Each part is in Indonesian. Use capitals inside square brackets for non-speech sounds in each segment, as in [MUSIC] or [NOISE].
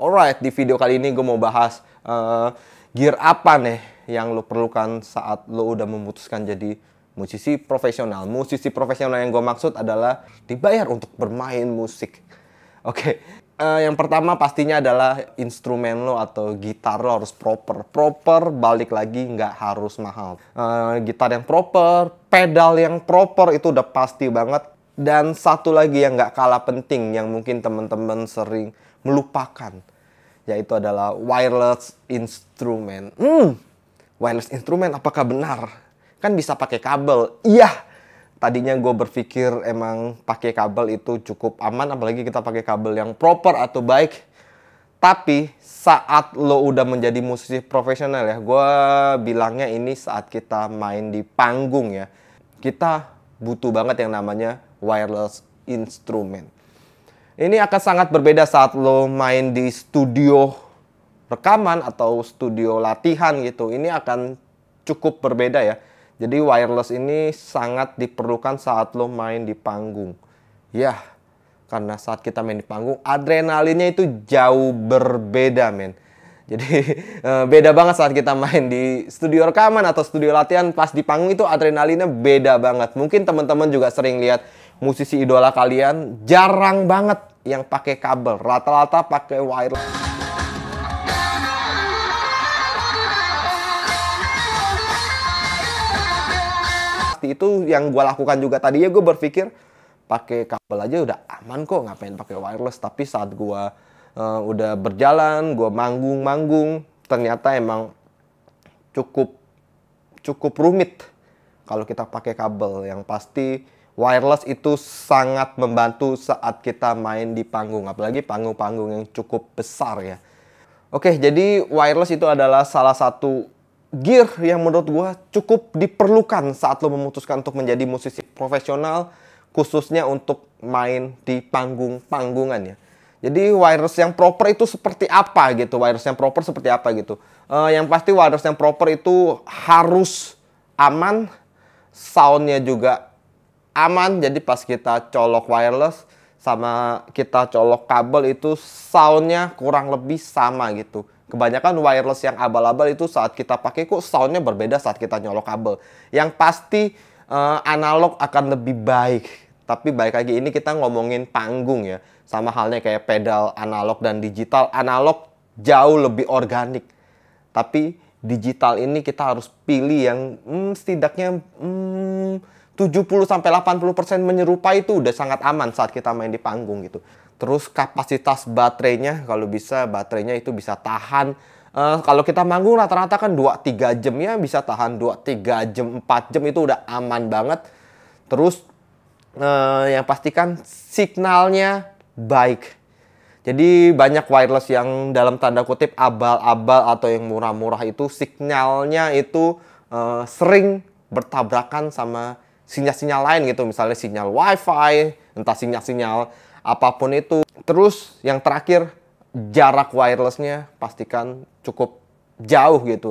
Alright, di video kali ini gue mau bahas uh, gear apa nih yang lo perlukan saat lo udah memutuskan jadi musisi profesional. Musisi profesional yang gue maksud adalah dibayar untuk bermain musik. Oke, okay. uh, eh, yang pertama pastinya adalah instrumen lo atau gitar lo harus proper. Proper balik lagi nggak harus mahal. Uh, gitar yang proper, pedal yang proper itu udah pasti banget. Dan satu lagi yang nggak kalah penting yang mungkin temen-temen sering melupakan yaitu adalah wireless instrument. Hmm, wireless instrument apakah benar? Kan bisa pakai kabel. Iya. Tadinya gue berpikir emang pakai kabel itu cukup aman, apalagi kita pakai kabel yang proper atau baik. Tapi saat lo udah menjadi musisi profesional ya, gue bilangnya ini saat kita main di panggung ya, kita butuh banget yang namanya wireless instrument ini akan sangat berbeda saat lo main di studio rekaman atau studio latihan gitu. Ini akan cukup berbeda ya. Jadi wireless ini sangat diperlukan saat lo main di panggung. Ya, karena saat kita main di panggung adrenalinnya itu jauh berbeda men. Jadi [LAUGHS] eh, beda banget saat kita main di studio rekaman atau studio latihan pas di panggung itu adrenalinnya beda banget. Mungkin teman-teman juga sering lihat musisi idola kalian jarang banget yang pakai kabel, rata-rata pakai wireless. itu yang gue lakukan juga tadi ya gue berpikir pakai kabel aja udah aman kok ngapain pakai wireless tapi saat gue uh, udah berjalan gue manggung-manggung ternyata emang cukup cukup rumit kalau kita pakai kabel yang pasti wireless itu sangat membantu saat kita main di panggung, apalagi panggung-panggung yang cukup besar ya. Oke, jadi wireless itu adalah salah satu gear yang menurut gue cukup diperlukan saat lo memutuskan untuk menjadi musisi profesional, khususnya untuk main di panggung-panggungan ya. Jadi wireless yang proper itu seperti apa gitu? Wireless yang proper seperti apa gitu? Uh, yang pasti wireless yang proper itu harus aman, soundnya juga aman jadi pas kita colok wireless sama kita colok kabel itu soundnya kurang lebih sama gitu kebanyakan wireless yang abal-abal itu saat kita pakai kok soundnya berbeda saat kita nyolok kabel yang pasti uh, analog akan lebih baik tapi baik lagi ini kita ngomongin panggung ya sama halnya kayak pedal analog dan digital analog jauh lebih organik tapi digital ini kita harus pilih yang hmm, setidaknya hmm, 70 sampai 80% menyerupai itu udah sangat aman saat kita main di panggung gitu. Terus kapasitas baterainya kalau bisa baterainya itu bisa tahan Uh, kalau kita manggung rata-rata kan 2-3 jam ya bisa tahan 2-3 jam 4 jam itu udah aman banget terus uh, yang pastikan signalnya baik jadi banyak wireless yang dalam tanda kutip abal-abal atau yang murah-murah itu signalnya itu uh, sering bertabrakan sama sinyal-sinyal lain gitu, misalnya sinyal WiFi, entah sinyal-sinyal apapun itu. Terus yang terakhir jarak wirelessnya pastikan cukup jauh gitu.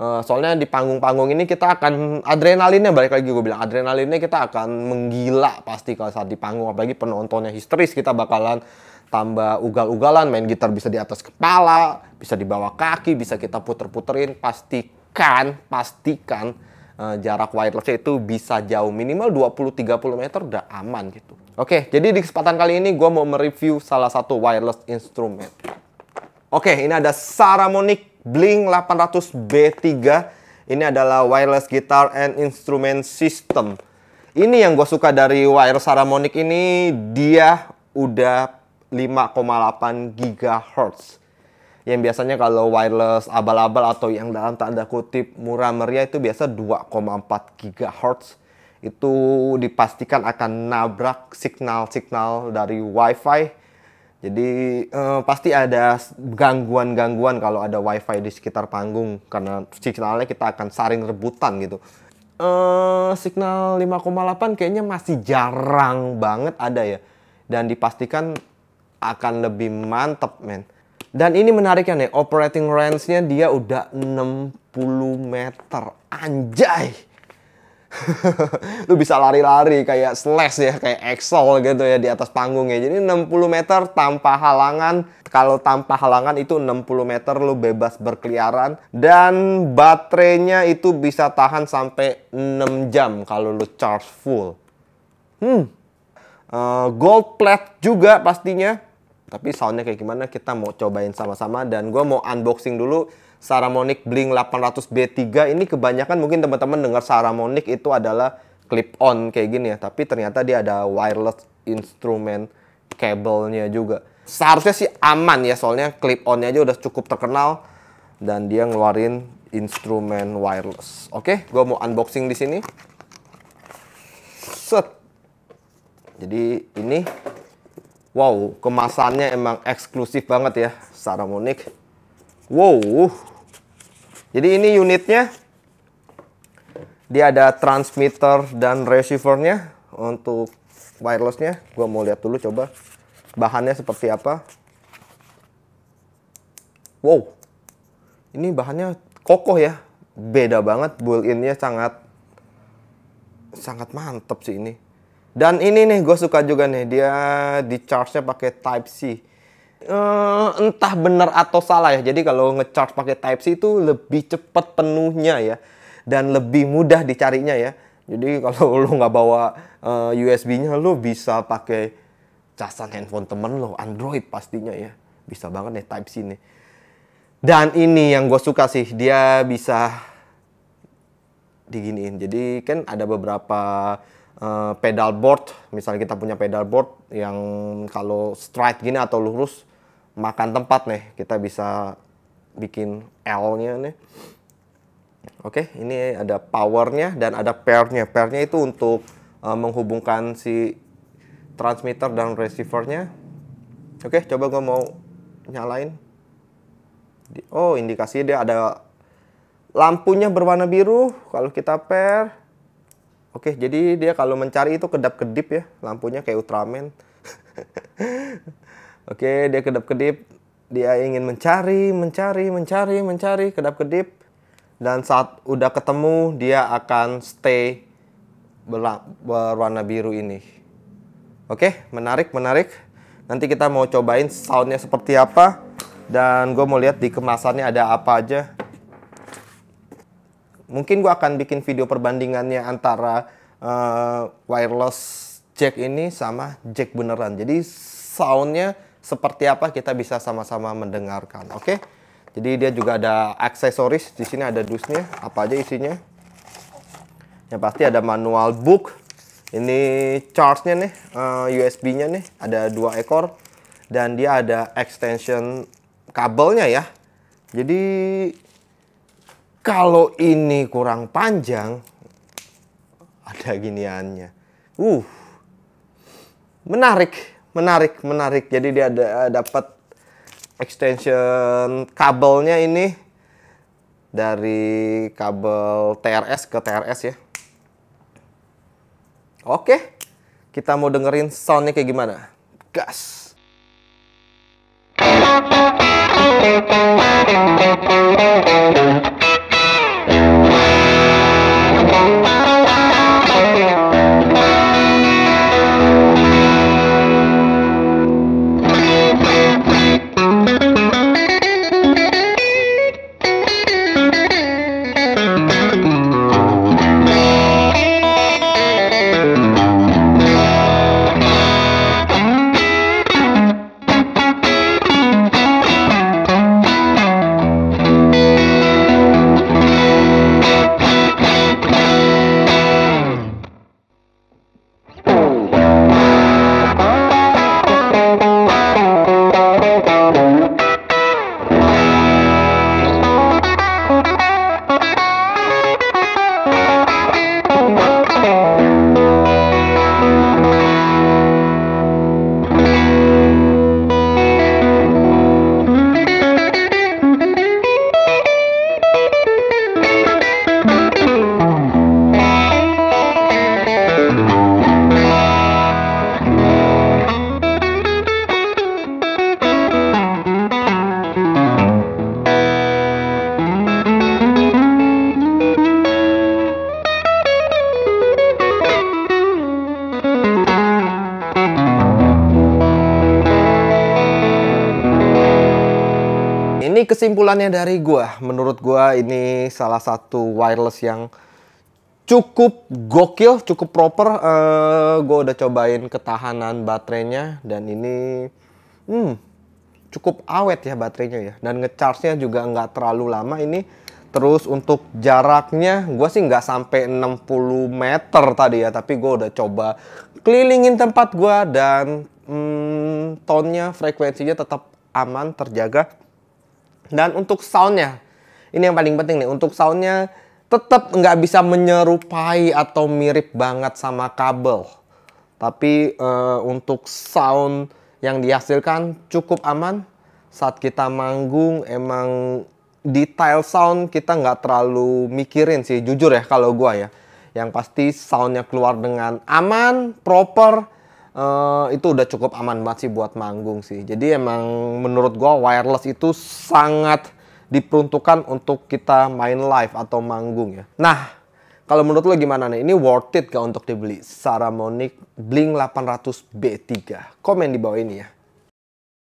Eh, soalnya di panggung-panggung ini kita akan adrenalinnya balik lagi gue bilang adrenalinnya kita akan menggila pasti kalau saat di panggung apalagi penontonnya histeris kita bakalan tambah ugal-ugalan main gitar bisa di atas kepala bisa di bawah kaki bisa kita puter-puterin pastikan pastikan Eh, jarak wireless itu bisa jauh minimal 20-30 meter udah aman gitu. Oke, jadi di kesempatan kali ini gue mau mereview salah satu wireless instrument. Oke, ini ada Saramonic bling 800 B3. Ini adalah wireless guitar and instrument system. Ini yang gue suka dari wireless Saramonic ini, dia udah 5,8 GHz yang biasanya kalau wireless abal-abal atau yang dalam tanda kutip murah meriah itu biasa 2,4 GHz itu dipastikan akan nabrak signal-signal dari WiFi. Jadi eh, pasti ada gangguan-gangguan kalau ada WiFi di sekitar panggung karena signalnya kita akan saring rebutan gitu. Eh, signal 5,8 kayaknya masih jarang banget ada ya dan dipastikan akan lebih mantep men dan ini menarik ya nih, operating range-nya dia udah 60 meter. Anjay! [LAUGHS] lu bisa lari-lari kayak slash ya, kayak Excel gitu ya di atas panggungnya. ya. Jadi 60 meter tanpa halangan. Kalau tanpa halangan itu 60 meter lu bebas berkeliaran dan baterainya itu bisa tahan sampai 6 jam kalau lu charge full. Hmm. Uh, gold plate juga pastinya tapi soundnya kayak gimana kita mau cobain sama-sama dan gue mau unboxing dulu Saramonic Bling 800B3 ini kebanyakan mungkin teman-teman dengar Saramonic itu adalah clip on kayak gini ya, tapi ternyata dia ada wireless instrument kabelnya juga. Seharusnya sih aman ya soalnya clip onnya aja udah cukup terkenal dan dia ngeluarin instrumen wireless. Oke, gue mau unboxing di sini. Set. Jadi ini Wow, kemasannya emang eksklusif banget ya, Monique. Wow. Jadi ini unitnya dia ada transmitter dan receivernya untuk wirelessnya. Gua mau lihat dulu coba bahannya seperti apa. Wow. Ini bahannya kokoh ya. Beda banget built in sangat sangat mantep sih ini. Dan ini nih gue suka juga nih dia di charge-nya pakai Type C. Uh, entah benar atau salah ya. Jadi kalau ngecharge pakai Type C itu lebih cepat penuhnya ya dan lebih mudah dicarinya ya. Jadi [LAUGHS] kalau lo nggak bawa uh, eh, USB-nya lo bisa pakai casan handphone temen lo, Android pastinya ya. Bisa banget nih Type C nih. Dan ini yang gue suka sih, dia bisa diginiin. Jadi kan ada beberapa Eh, pedal board, misalnya kita punya pedal board yang kalau straight gini atau lurus makan tempat nih, kita bisa bikin L-nya nih. Oke, ini ada powernya dan ada pernya pernya itu untuk uh, menghubungkan si transmitter dan receivernya. Oke, coba gue mau nyalain. Oh, indikasi dia ada lampunya berwarna biru. Kalau kita pair, Oke, jadi dia kalau mencari itu kedap-kedip ya, lampunya kayak Ultraman. [LAUGHS] Oke, dia kedap-kedip, dia ingin mencari, mencari, mencari, mencari, kedap-kedip. Dan saat udah ketemu, dia akan stay berwarna biru ini. Oke, menarik, menarik. Nanti kita mau cobain soundnya seperti apa. Dan gue mau lihat di kemasannya ada apa aja. Mungkin gue akan bikin video perbandingannya antara uh, wireless jack ini sama jack beneran. Jadi soundnya seperti apa kita bisa sama-sama mendengarkan. Oke. Okay? Jadi dia juga ada aksesoris. Di sini ada dusnya. Apa aja isinya? Yang pasti ada manual book. Ini charge-nya nih, uh, eh, USB-nya nih. Ada dua ekor dan dia ada extension kabelnya ya. Jadi kalau ini kurang panjang, ada giniannya. Uh, menarik, menarik, menarik. Jadi dia ada eh, dapat extension kabelnya ini dari kabel TRS ke TRS ya. Oke, kita mau dengerin soundnya kayak gimana. Gas! Thank you. ini kesimpulannya dari gue, Menurut gue ini salah satu wireless yang cukup gokil, cukup proper. Uh, gua udah cobain ketahanan baterainya dan ini hmm, cukup awet ya baterainya ya. Dan ngecharge-nya juga nggak terlalu lama ini. Terus untuk jaraknya, gue sih nggak sampai 60 meter tadi ya, tapi gue udah coba kelilingin tempat gue dan hmm, tonnya, frekuensinya tetap aman, terjaga. Dan untuk soundnya, ini yang paling penting nih, untuk soundnya tetap nggak bisa menyerupai atau mirip banget sama kabel. Tapi uh, untuk sound yang dihasilkan cukup aman. Saat kita manggung emang detail sound kita nggak terlalu mikirin sih, jujur ya kalau gue ya. Yang pasti soundnya keluar dengan aman, proper, uh, itu udah cukup aman banget sih buat manggung sih. Jadi emang menurut gua wireless itu sangat diperuntukkan untuk kita main live atau manggung ya. Nah, kalau menurut lo gimana nih? Ini worth it gak untuk dibeli? Saramonic Blink 800B3. Komen di bawah ini ya.